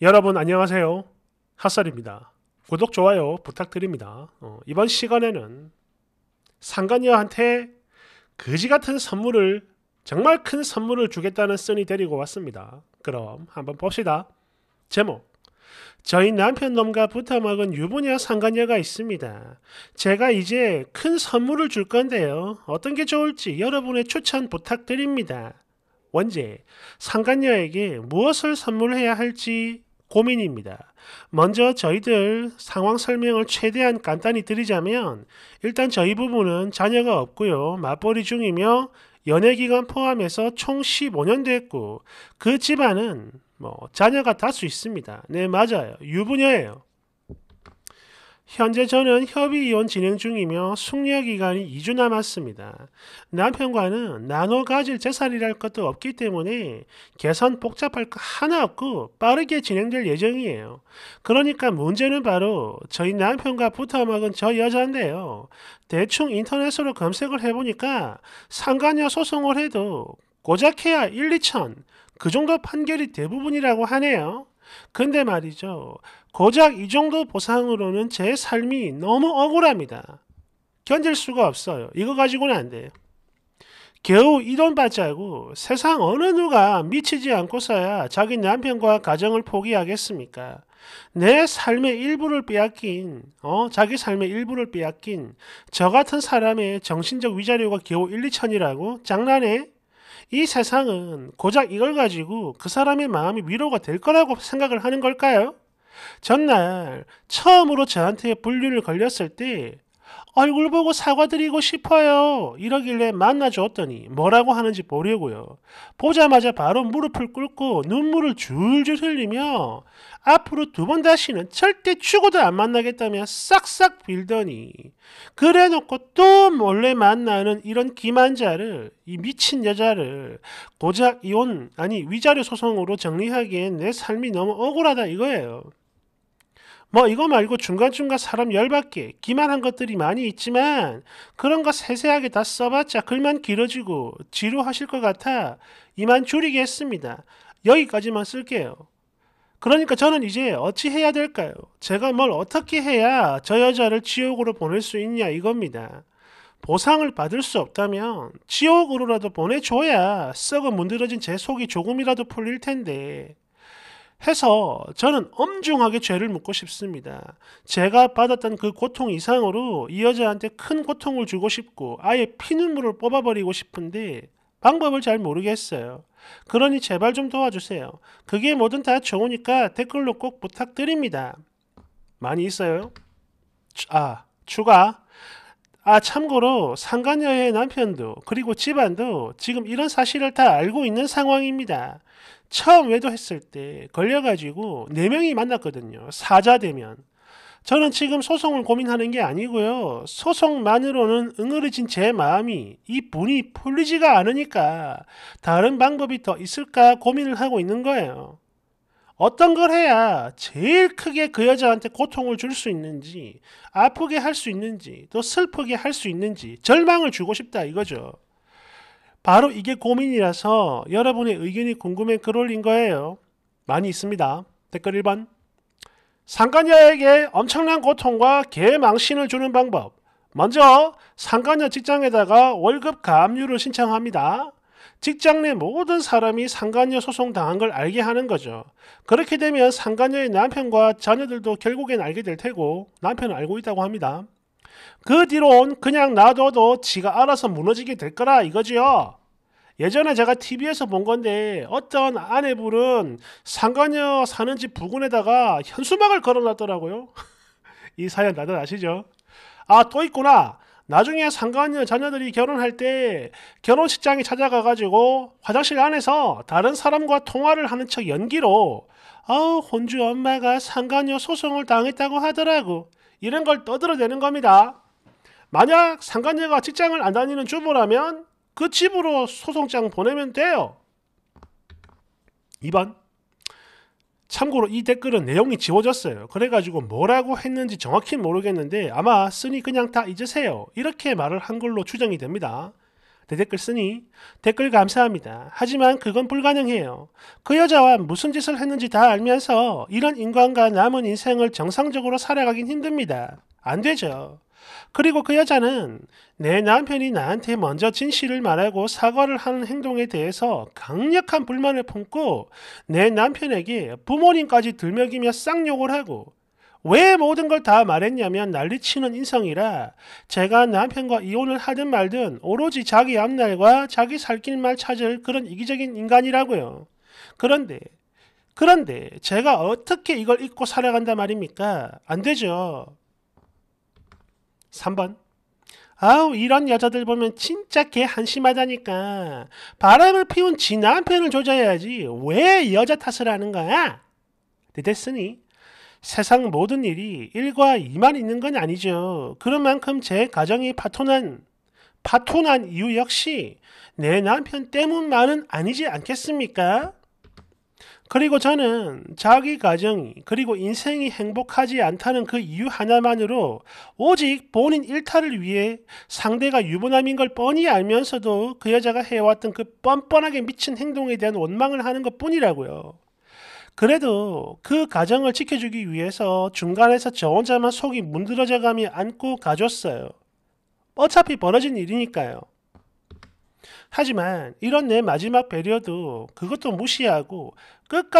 여러분 안녕하세요. 핫살입니다 구독, 좋아요 부탁드립니다. 어, 이번 시간에는 상간녀한테 거지 같은 선물을 정말 큰 선물을 주겠다는 쓴이 데리고 왔습니다. 그럼 한번 봅시다. 제목 저희 남편 놈과 부어먹은 유부녀 상간녀가 있습니다. 제가 이제 큰 선물을 줄 건데요. 어떤 게 좋을지 여러분의 추천 부탁드립니다. 원제 상간녀에게 무엇을 선물해야 할지 고민입니다. 먼저 저희들 상황 설명을 최대한 간단히 드리자면 일단 저희 부부는 자녀가 없고요. 맞벌이 중이며 연애 기간 포함해서 총 15년 됐고 그 집안은 뭐 자녀가 다수 있습니다. 네, 맞아요. 유부녀예요. 현재 저는 협의이혼 진행 중이며 숙려 기간이 2주 남았습니다. 남편과는 나눠 가질 재산이랄 것도 없기 때문에 개선 복잡할 거 하나 없고 빠르게 진행될 예정이에요. 그러니까 문제는 바로 저희 남편과 붙어먹은 저 여자인데요. 대충 인터넷으로 검색을 해보니까 상간녀 소송을 해도 고작 해야 1, 2천 그 정도 판결이 대부분이라고 하네요. 근데 말이죠. 고작 이 정도 보상으로는 제 삶이 너무 억울합니다. 견딜 수가 없어요. 이거 가지고는 안 돼요. 겨우 이 돈 받자고 세상 어느 누가 미치지 않고서야 자기 남편과 가정을 포기하겠습니까? 내 삶의 일부를 빼앗긴, 어, 자기 삶의 일부를 빼앗긴 저 같은 사람의 정신적 위자료가 겨우 1, 2천이라고 장난해? 이 세상은 고작 이걸 가지고 그 사람의 마음이 위로가 될 거라고 생각을 하는 걸까요? 전날 처음으로 저한테 불륜을 걸렸을 때 얼굴 보고 사과드리고 싶어요. 이러길래 만나줬더니 뭐라고 하는지 보려고요. 보자마자 바로 무릎을 꿇고 눈물을 줄줄 흘리며 앞으로 두 번 다시는 절대 죽어도 안 만나겠다며 싹싹 빌더니 그래 놓고 또 몰래 만나는 이런 기만자를 이 미친 여자를 고작 이혼 아니 위자료 소송으로 정리하기엔 내 삶이 너무 억울하다 이거예요. 뭐 이거 말고 중간중간 사람 열받게 기만한 것들이 많이 있지만 그런 거 세세하게 다 써봤자 글만 길어지고 지루하실 것 같아 이만 줄이겠습니다. 여기까지만 쓸게요. 그러니까 저는 이제 어찌 해야 될까요? 제가 뭘 어떻게 해야 저 여자를 지옥으로 보낼 수 있냐 이겁니다. 보상을 받을 수 없다면 지옥으로라도 보내줘야 썩어 문드러진 제 속이 조금이라도 풀릴 텐데 해서 저는 엄중하게 죄를 묻고 싶습니다. 제가 받았던 그 고통 이상으로 이 여자한테 큰 고통을 주고 싶고 아예 피눈물을 뽑아버리고 싶은데 방법을 잘 모르겠어요. 그러니 제발 좀 도와주세요. 그게 뭐든 다 좋으니까 댓글로 꼭 부탁드립니다. 많이 있어요? 아, 추가. 아 참고로 상간녀의 남편도 그리고 집안도 지금 이런 사실을 다 알고 있는 상황입니다. 처음 외도했을 때 걸려가지고 4명이 만났거든요. 사자 되면. 저는 지금 소송을 고민하는 게 아니고요. 소송만으로는 응어리진 제 마음이 이 분이 풀리지가 않으니까 다른 방법이 더 있을까 고민을 하고 있는 거예요. 어떤 걸 해야 제일 크게 그 여자한테 고통을 줄 수 있는지, 아프게 할 수 있는지, 또 슬프게 할 수 있는지, 절망을 주고 싶다 이거죠. 바로 이게 고민이라서 여러분의 의견이 궁금해 글 올린 거예요. 많이 있습니다. 댓글 1번. 상간녀에게 엄청난 고통과 개망신을 주는 방법. 먼저 상간녀 직장에다가 월급 감류를 신청합니다. 직장 내 모든 사람이 상간녀 소송 당한 걸 알게 하는 거죠. 그렇게 되면 상간녀의 남편과 자녀들도 결국엔 알게 될 테고 남편은 알고 있다고 합니다. 그 뒤론 로 그냥 놔둬도 지가 알아서 무너지게 될 거라 이거지요. 예전에 제가 TV에서 본 건데 어떤 아내분은 상가녀 사는 집 부근에다가 현수막을 걸어놨더라고요. 이 사연 다들 아시죠? 아 또 있구나. 나중에 상관녀 자녀들이 결혼할 때 결혼식장에 찾아가가지고 화장실 안에서 다른 사람과 통화를 하는 척 연기로 아우 혼주 엄마가 상관녀 소송을 당했다고 하더라고 이런 걸 떠들어대는 겁니다. 만약 상관녀가 직장을 안 다니는 주부라면 그 집으로 소송장 보내면 돼요. 2번 참고로 이 댓글은 내용이 지워졌어요. 그래가지고 뭐라고 했는지 정확히 모르겠는데 아마 쓰니 그냥 다 잊으세요. 이렇게 말을 한 걸로 추정이 됩니다. 내 댓글 쓰니 댓글 감사합니다. 하지만 그건 불가능해요. 그 여자와 무슨 짓을 했는지 다 알면서 이런 인간과 남은 인생을 정상적으로 살아가긴 힘듭니다. 안 되죠. 그리고 그 여자는 내 남편이 나한테 먼저 진실을 말하고 사과를 하는 행동에 대해서 강력한 불만을 품고 내 남편에게 부모님까지 들먹이며 쌍욕을 하고 왜 모든 걸 다 말했냐면 난리치는 인성이라 제가 남편과 이혼을 하든 말든 오로지 자기 앞날과 자기 살 길만 찾을 그런 이기적인 인간이라고요. 그런데 그런데 제가 어떻게 이걸 잊고 살아간단 말입니까? 안 되죠. 3번 아우 이런 여자들 보면 진짜 개 한심하다니까 바람을 피운 지 남편을 조져야지 왜 여자 탓을 하는 거야? 네, 됐으니 세상 모든 일이 1과 2만 있는 건 아니죠. 그런 만큼 제 가정이 파토난 파토난 이유 역시 내 남편 때문만은 아니지 않겠습니까? 그리고 저는 자기 가정이 그리고 인생이 행복하지 않다는 그 이유 하나만으로 오직 본인 일탈을 위해 상대가 유부남인 걸 뻔히 알면서도 그 여자가 해왔던 그 뻔뻔하게 미친 행동에 대한 원망을 하는 것 뿐이라고요. 그래도 그 가정을 지켜주기 위해서 중간에서 저 혼자만 속이 문드러져 가며 안고 가줬어요. 어차피 벌어진 일이니까요. 하지만 이런 내 마지막 배려도 그것도 무시하고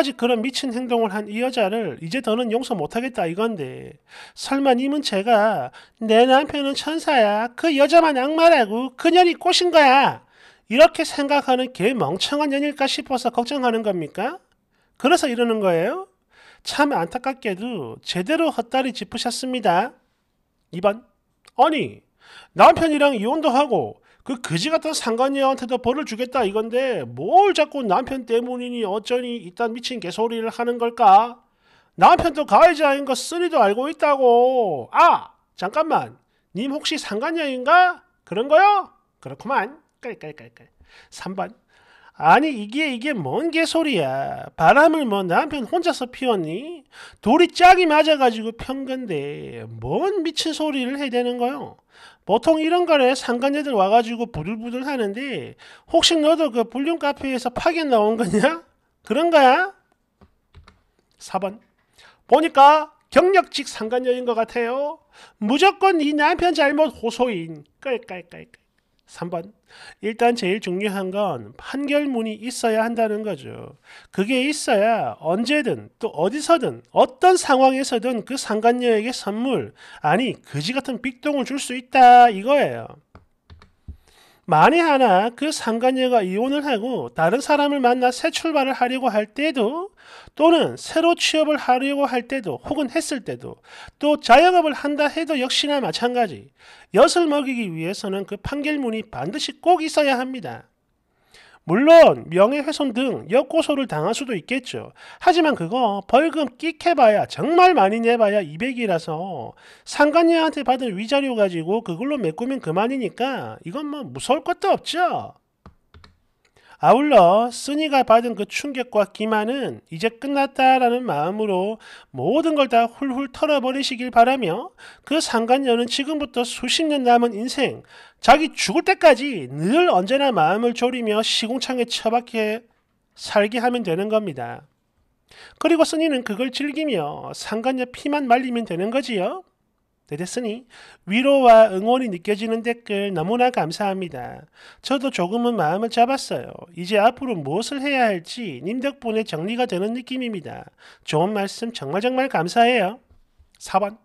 끝까지 그런 미친 행동을 한 이 여자를 이제 더는 용서 못하겠다 이건데 설마 님은 제가 내 남편은 천사야 그 여자만 악마라고 그년이 꼬신 거야 이렇게 생각하는 개 멍청한 년일까 싶어서 걱정하는 겁니까? 그래서 이러는 거예요? 참 안타깝게도 제대로 헛다리 짚으셨습니다. 2번 아니 남편이랑 이혼도 하고 그 거지 같은 상관녀한테도 벌을 주겠다 이건데 뭘 자꾸 남편 때문이니 어쩌니 이딴 미친 개소리를 하는 걸까? 남편도 가해자인 거 쓰리도 알고 있다고. 아 잠깐만 님 혹시 상관녀인가? 그런 거요? 그렇구만. 깔깔깔깔. 3번 아니 이게 이게 뭔 개소리야 바람을 뭐 남편 혼자서 피웠니 둘이 짝이 맞아가지고 편 건데 뭔 미친 소리를 해대는 거요 보통 이런 거를 상관자들 와가지고 부들부들 하는데 혹시 너도 그 불륜 카페에서 파견 나온 거냐? 그런 거야? 4번 보니까 경력직 상관녀인것 같아요. 무조건 이 남편 잘못 호소인. 깔깔깔깔. 3번. 일단 제일 중요한 건 판결문이 있어야 한다는 거죠. 그게 있어야 언제든 또 어디서든 어떤 상황에서든 그 상관녀에게 선물, 아니, 그지 같은 빅동을 줄 수 있다 이거예요. 만에 하나 그 상간녀가 이혼을 하고 다른 사람을 만나 새 출발을 하려고 할 때도 또는 새로 취업을 하려고 할 때도 혹은 했을 때도 또 자영업을 한다 해도 역시나 마찬가지 엿을 먹이기 위해서는 그 판결문이 반드시 꼭 있어야 합니다. 물론 명예훼손 등 역고소를 당할 수도 있겠죠. 하지만 그거 벌금 끽해봐야 정말 많이 내봐야 200이라서 상관녀한테 받은 위자료 가지고 그걸로 메꾸면 그만이니까 이건 뭐 무서울 것도 없죠. 아울러 쓰니가 받은 그 충격과 기만은 이제 끝났다라는 마음으로 모든 걸 다 훌훌 털어버리시길 바라며 그 상관녀는 지금부터 수십 년 남은 인생 자기 죽을 때까지 늘 언제나 마음을 졸이며 시궁창에 처박혀 살게 하면 되는 겁니다. 그리고 쓰니는 그걸 즐기며 상관녀 피만 말리면 되는 거지요. 되셨으니 위로와 응원이 느껴지는 댓글 너무나 감사합니다. 저도 조금은 마음을 잡았어요. 이제 앞으로 무엇을 해야 할지 님 덕분에 정리가 되는 느낌입니다. 좋은 말씀 정말 정말 감사해요. 4번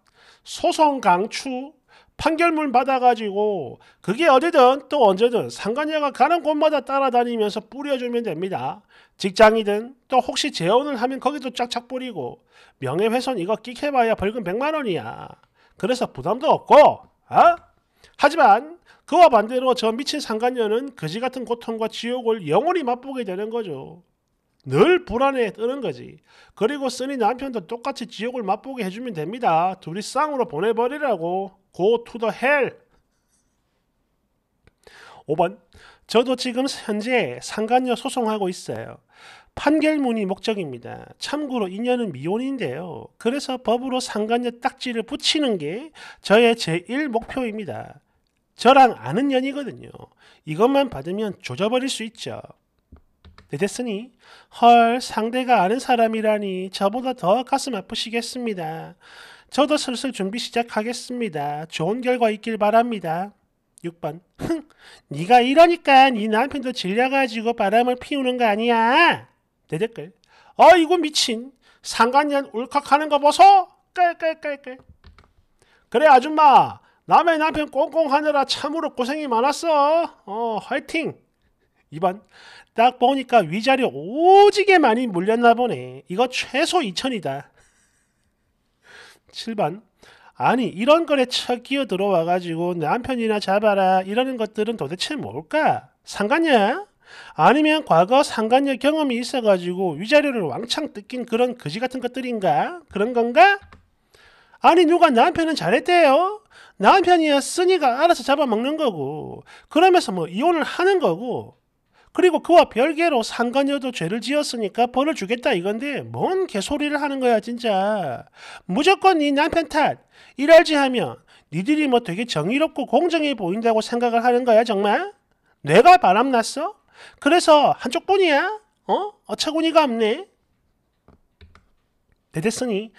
소송 강추 판결문 받아가지고 그게 어디든 또 언제든 상관녀가 가는 곳마다 따라다니면서 뿌려주면 됩니다. 직장이든 또 혹시 재혼을 하면 거기도 쫙쫙 뿌리고 명예훼손 이거 끽해봐야 벌금 100만 원이야. 그래서 부담도 없고 어? 하지만 그와 반대로 저 미친 상간녀는 거지 같은 고통과 지옥을 영원히 맛보게 되는 거죠. 늘 불안에 뜨는 거지. 그리고 쓰니 남편도 똑같이 지옥을 맛보게 해주면 됩니다. 둘이 쌍으로 보내버리라고. Go to the hell. 5번 저도 지금 현재 상간녀 소송하고 있어요. 판결문이 목적입니다. 참고로 인연은 미혼인데요. 그래서 법으로 상간녀 딱지를 붙이는 게 저의 제1 목표입니다. 저랑 아는 년이거든요. 이것만 받으면 조져버릴 수 있죠. 됐으니 헐 상대가 아는 사람이라니 저보다 더 가슴 아프시겠습니다. 저도 슬슬 준비 시작하겠습니다. 좋은 결과 있길 바랍니다. 6번 흥 네가 이러니까 네 남편도 질려가지고 바람을 피우는 거 아니야? 대댓글. 아 어, 이거 미친. 상간년 울컥하는 거 보소. 깔깔깔깔. 그래 아줌마. 남의 남편 꽁꽁하느라 참으로 고생이 많았어. 어 화이팅. 2번. 딱 보니까 위자료 오지게 많이 물렸나 보네. 이거 최소 2천이다. 7번. 아니 이런 거래 척 끼어 들어와가지고 남편이나 잡아라 이러는 것들은 도대체 뭘까? 상관이야? 아니면 과거 상관력 경험이 있어가지고 위자료를 왕창 뜯긴 그런 거지 같은 것들인가? 그런 건가? 아니 누가 남편은 잘했대요. 남편이었으니까 알아서 잡아먹는 거고 그러면서 뭐 이혼을 하는 거고 그리고 그와 별개로 상관녀도 죄를 지었으니까 벌을 주겠다 이건데 뭔 개소리를 하는 거야 진짜 무조건 네 남편 탓 이럴지 하면 니들이 뭐 되게 정의롭고 공정해 보인다고 생각을 하는 거야 정말? 내가 바람났어? 그래서 한쪽 뿐이야. 어? 어처구니가 없네. 데됐으니딱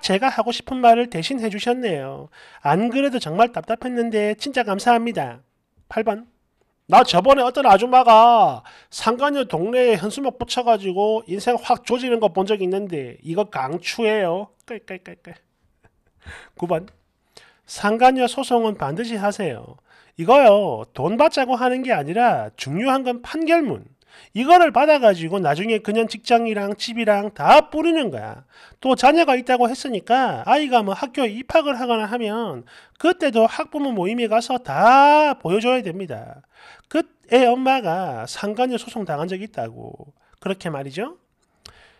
네, 제가 하고 싶은 말을 대신 해주셨네요. 안 그래도 정말 답답했는데 진짜 감사합니다. 8번 나 저번에 어떤 아줌마가 상간녀 동네에 현수막 붙여가지고 인생 확 조지는 거 본 적 있는데 이거 강추해요 깔깔깔깔. 9번 상간녀 소송은 반드시 하세요. 이거요, 돈 받자고 하는 게 아니라 중요한 건 판결문. 이거를 받아가지고 나중에 그냥 직장이랑 집이랑 다 뿌리는 거야. 또 자녀가 있다고 했으니까 아이가 뭐 학교에 입학을 하거나 하면 그때도 학부모 모임에 가서 다 보여줘야 됩니다. 그 애 엄마가 상관이 소송 당한 적이 있다고. 그렇게 말이죠.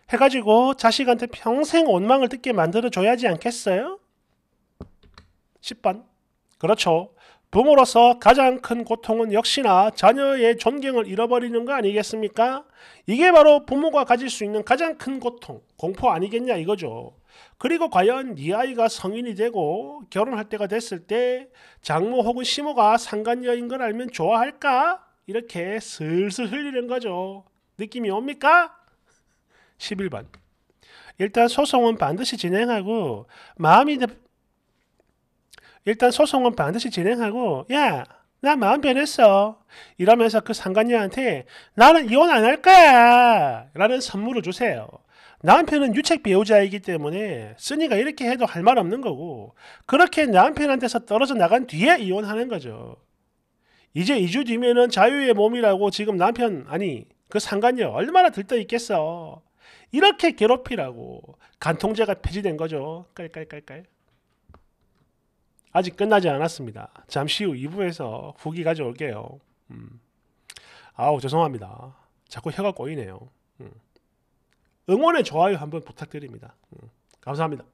해가지고 자식한테 평생 원망을 듣게 만들어줘야지 않겠어요? 10번. 그렇죠. 부모로서 가장 큰 고통은 역시나 자녀의 존경을 잃어버리는 거 아니겠습니까? 이게 바로 부모가 가질 수 있는 가장 큰 고통, 공포 아니겠냐 이거죠. 그리고 과연 이 아이가 성인이 되고 결혼할 때가 됐을 때 장모 혹은 시모가 상간녀인 걸 알면 좋아할까? 이렇게 슬슬 흘리는 거죠. 느낌이 옵니까? 11번. 일단 소송은 반드시 진행하고 마음이 일단 소송은 반드시 진행하고 야 나 마음 변했어 이러면서 그 상관녀한테 나는 이혼 안 할 거야 라는 선물을 주세요. 남편은 유책 배우자이기 때문에 쓰니가 이렇게 해도 할 말 없는 거고 그렇게 남편한테서 떨어져 나간 뒤에 이혼하는 거죠. 이제 2주 뒤면은 자유의 몸이라고 지금 남편 아니 그 상관녀 얼마나 들떠 있겠어. 이렇게 괴롭히라고 간통죄가 폐지된 거죠. 깔깔깔깔. 아직 끝나지 않았습니다. 잠시 후 2부에서 후기 가져올게요. 음. 아우 죄송합니다. 자꾸 혀가 꼬이네요. 음. 응원의 좋아요 한번 부탁드립니다. 음. 감사합니다.